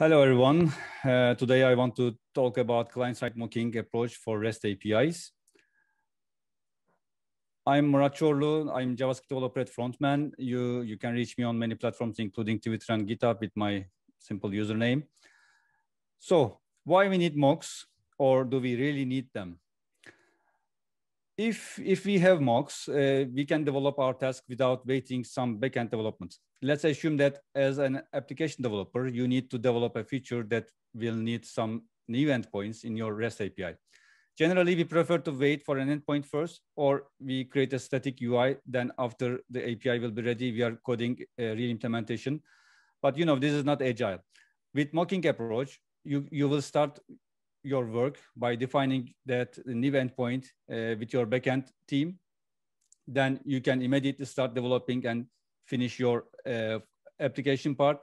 Hello, everyone. Uh, today, I want to talk about client-side mocking approach for REST APIs. I'm Murat Çorlu. I'm JavaScript developer at Frontman. You, you can reach me on many platforms, including Twitter and GitHub with my simple username. So why we need mocks or do we really need them? If, if we have mocks, uh, we can develop our task without waiting some backend development let's assume that as an application developer, you need to develop a feature that will need some new endpoints in your REST API. Generally, we prefer to wait for an endpoint first, or we create a static UI. Then after the API will be ready, we are coding a real implementation. But you know, this is not agile. With mocking approach, you, you will start your work by defining that new endpoint uh, with your backend team. Then you can immediately start developing and finish your uh, application part.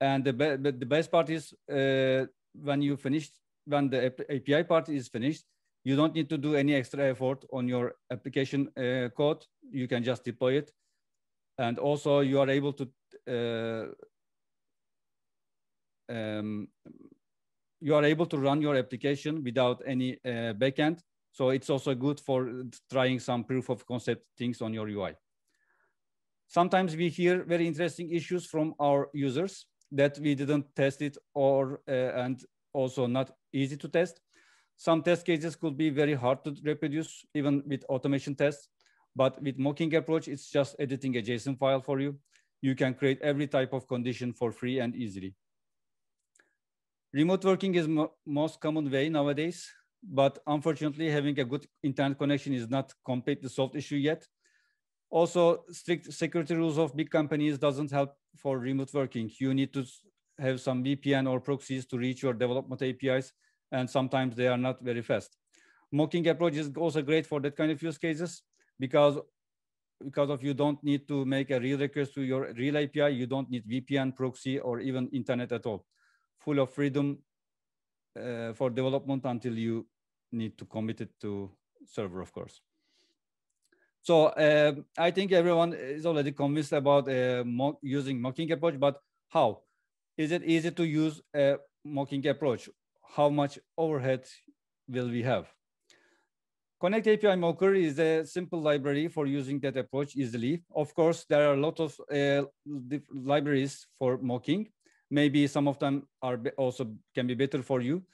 And the, be the best part is uh, when you finish, when the API part is finished, you don't need to do any extra effort on your application uh, code. You can just deploy it. And also you are able to um, you are able to run your application without any uh, backend. So it's also good for trying some proof of concept things on your UI. Sometimes we hear very interesting issues from our users that we didn't test it or uh, and also not easy to test. Some test cases could be very hard to reproduce even with automation tests, but with mocking approach, it's just editing a JSON file for you. You can create every type of condition for free and easily. Remote working is mo most common way nowadays, but unfortunately having a good internet connection is not completely solved issue yet. Also, strict security rules of big companies doesn't help for remote working. You need to have some VPN or proxies to reach your development APIs, and sometimes they are not very fast. Mocking approach is also great for that kind of use cases because because of you don't need to make a real request to your real API. You don't need VPN, proxy, or even internet at all. Full of freedom uh, for development until you need to commit it to server, of course. So uh, I think everyone is already convinced about uh, using mocking approach, but how? Is it easy to use a mocking approach? How much overhead will we have? Connect API Mocker is a simple library for using that approach easily. Of course, there are a lot of uh, libraries for mocking. Maybe some of them are also can be better for you.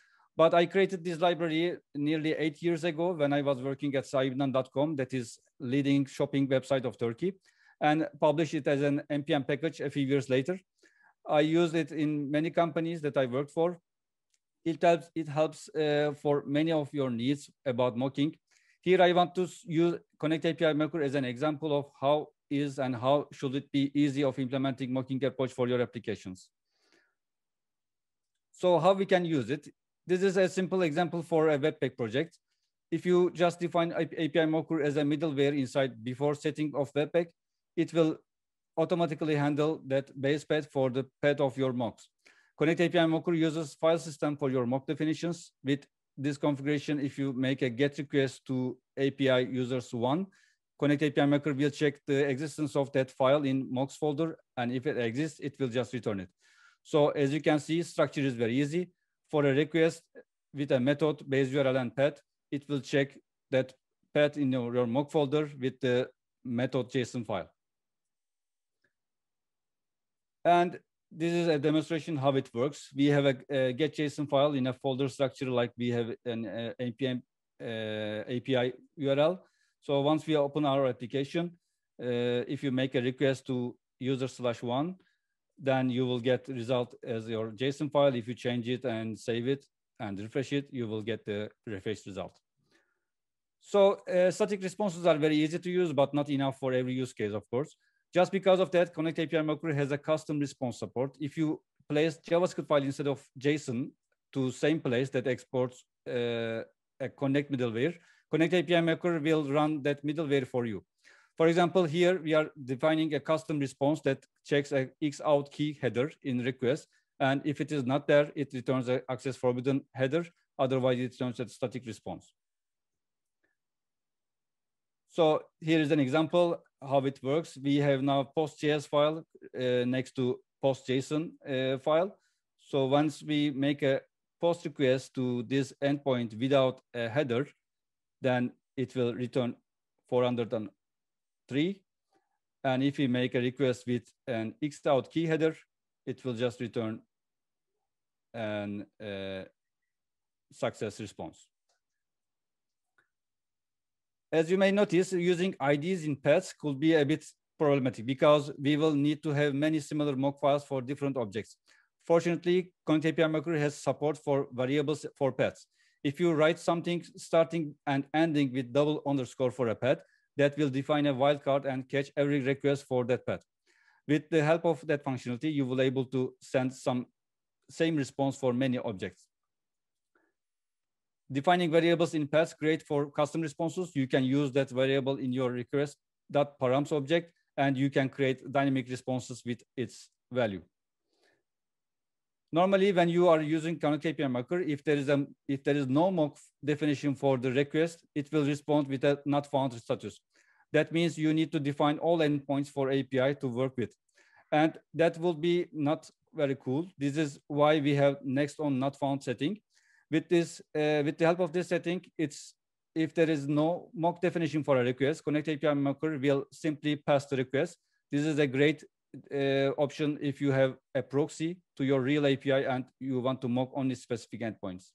But I created this library nearly eight years ago when I was working at saibnan.com, that is leading shopping website of Turkey, and published it as an NPM package a few years later. I used it in many companies that I worked for. It helps, it helps uh, for many of your needs about mocking. Here I want to use Connect API Mocker as an example of how is and how should it be easy of implementing mocking approach for your applications. So how we can use it? This is a simple example for a Webpack project. If you just define API mocker as a middleware inside before setting of Webpack, it will automatically handle that base path for the path of your mocks. Connect API mocker uses file system for your mock definitions. With this configuration, if you make a GET request to API users one, Connect API Mocker will check the existence of that file in mocks folder. And if it exists, it will just return it. So as you can see, structure is very easy for a request with a method base URL and path, it will check that path in your, your mock folder with the method JSON file. And this is a demonstration how it works. We have a, a get JSON file in a folder structure like we have an uh, APM, uh, API URL. So once we open our application, uh, if you make a request to user slash one, then you will get result as your JSON file. If you change it and save it and refresh it, you will get the refreshed result. So uh, static responses are very easy to use, but not enough for every use case, of course. Just because of that, Connect API Mercury has a custom response support. If you place JavaScript file instead of JSON to same place that exports uh, a Connect middleware, Connect API Mercury will run that middleware for you. For example, here we are defining a custom response that checks a X out key header in request. And if it is not there, it returns an access forbidden header. Otherwise, it returns a static response. So here is an example how it works. We have now post.js file uh, next to post.json uh, file. So once we make a post request to this endpoint without a header, then it will return 400 and three. And if we make a request with an x out key header, it will just return an uh, success response. As you may notice, using IDs in pets could be a bit problematic because we will need to have many similar mock files for different objects. Fortunately, Content API Mercury has support for variables for pets. If you write something starting and ending with double underscore for a pet, that will define a wildcard and catch every request for that path. With the help of that functionality, you will able to send some same response for many objects. Defining variables in paths create for custom responses. You can use that variable in your request.params object, and you can create dynamic responses with its value normally when you are using Khanate API marker, if there is a if there is no mock definition for the request, it will respond with a not found status. That means you need to define all endpoints for API to work with. And that will be not very cool. This is why we have next on not found setting. With this, uh, with the help of this setting, it's if there is no mock definition for a request, Connect API marker will simply pass the request. This is a great uh, option if you have a proxy to your real API and you want to mock only specific endpoints.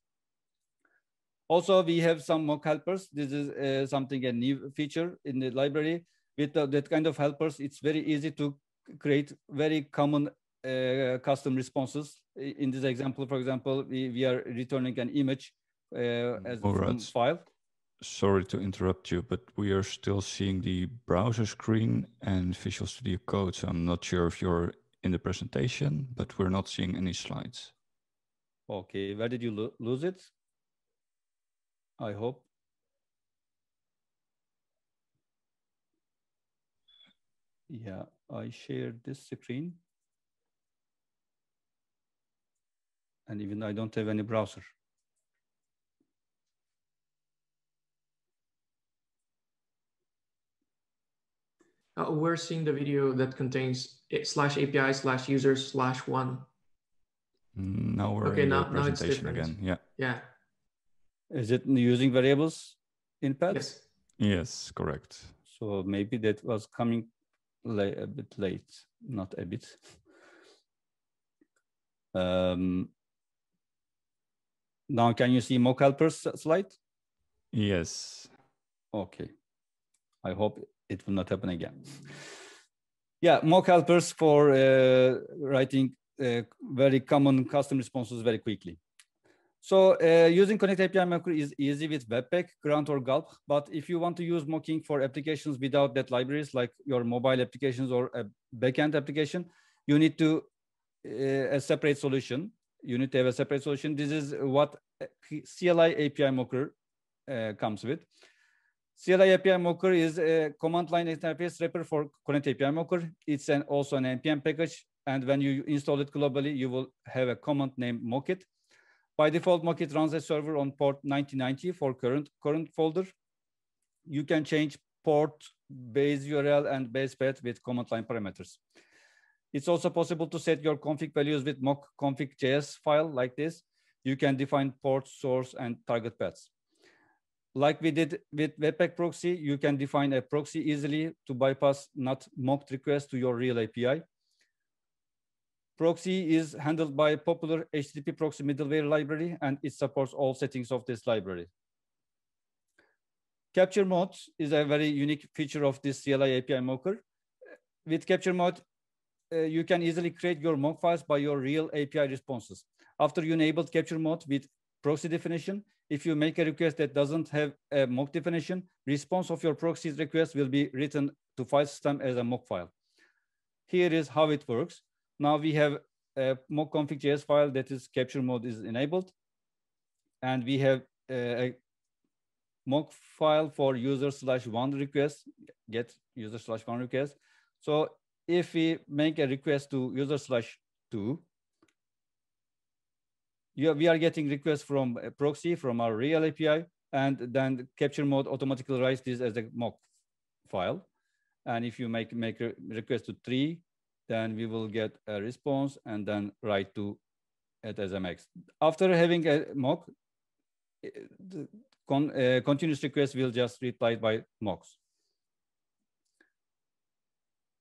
Also, we have some mock helpers. This is uh, something a new feature in the library. With that kind of helpers, it's very easy to create very common uh, custom responses. In this example, for example, we, we are returning an image uh, as a right. file sorry to interrupt you, but we are still seeing the browser screen and Visual Studio Code. So I'm not sure if you're in the presentation, but we're not seeing any slides. Okay, where did you lo lose it? I hope. Yeah, I shared this screen. And even I don't have any browser. uh, we're seeing the video that contains slash API slash users slash one. Now we're okay, in now, the presentation now it's different. again. Yeah. Yeah. Is it using variables in paths? Yes. Yes, correct. So maybe that was coming a bit late, not a bit. Um, now, can you see mock helpers slide? Yes. Okay. I hope it will not happen again. yeah, mock helpers for uh, writing uh, very common custom responses very quickly. So uh, using Connect API Mocker is easy with Webpack, Grunt, or Gulp. But if you want to use mocking for applications without that libraries, like your mobile applications or a backend application, you need to uh, a separate solution. You need to have a separate solution. This is what CLI API Mocker uh, comes with. CLI API mocker is a command line interface wrapper for current API mocker. It's an, also an NPM package. And when you install it globally, you will have a command named Mockit. By default, Mockit runs a server on port 9090 for current, current folder. You can change port, base URL, and base path with command line parameters. It's also possible to set your config values with mock config.js file like this. You can define port, source, and target paths like we did with Webpack proxy, you can define a proxy easily to bypass not mocked requests to your real API. Proxy is handled by popular HTTP proxy middleware library, and it supports all settings of this library. Capture mode is a very unique feature of this CLI API mocker. With capture mode, uh, you can easily create your mock files by your real API responses. After you enabled capture mode with proxy definition, if you make a request that doesn't have a mock definition, response of your proxy request will be written to file system as a mock file. Here is how it works. Now we have a mock config.js file that is capture mode is enabled. And we have a mock file for user slash one request, get user slash one request. So if we make a request to user slash two, you, we are getting requests from a uh, proxy from our real API, and then the capture mode automatically writes this as a mock file. And if you make, make a request to three, then we will get a response and then write to it as After having a mock, uh, the con, uh, continuous request will just reply by mocks.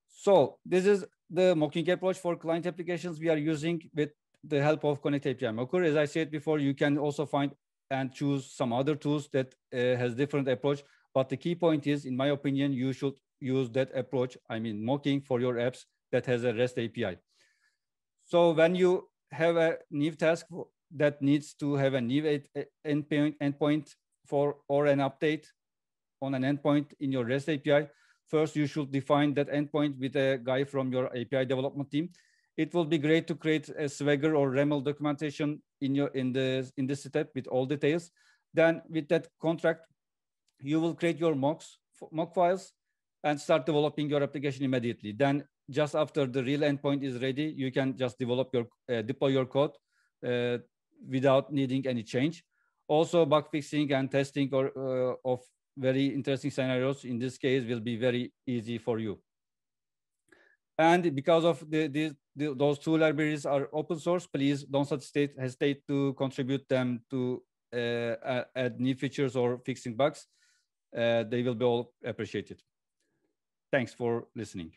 So this is the mocking approach for client applications we are using with the help of Connect API Mocker. As I said before, you can also find and choose some other tools that uh, has different approach. But the key point is, in my opinion, you should use that approach. I mean, mocking for your apps that has a REST API. So when you have a new task that needs to have a new endpoint, endpoint for or an update on an endpoint in your REST API, first you should define that endpoint with a guy from your API development team. It will be great to create a Swagger or REML documentation in your in the in this step with all details. Then with that contract, you will create your mocks mock files and start developing your application immediately. Then just after the real endpoint is ready, you can just develop your uh, deploy your code uh, without needing any change. Also, bug fixing and testing or, uh, of very interesting scenarios in this case will be very easy for you. And because of the, the the, those two libraries are open source. Please don't hesitate, hesitate to contribute them to uh, add new features or fixing bugs. Uh, they will be all appreciated. Thanks for listening.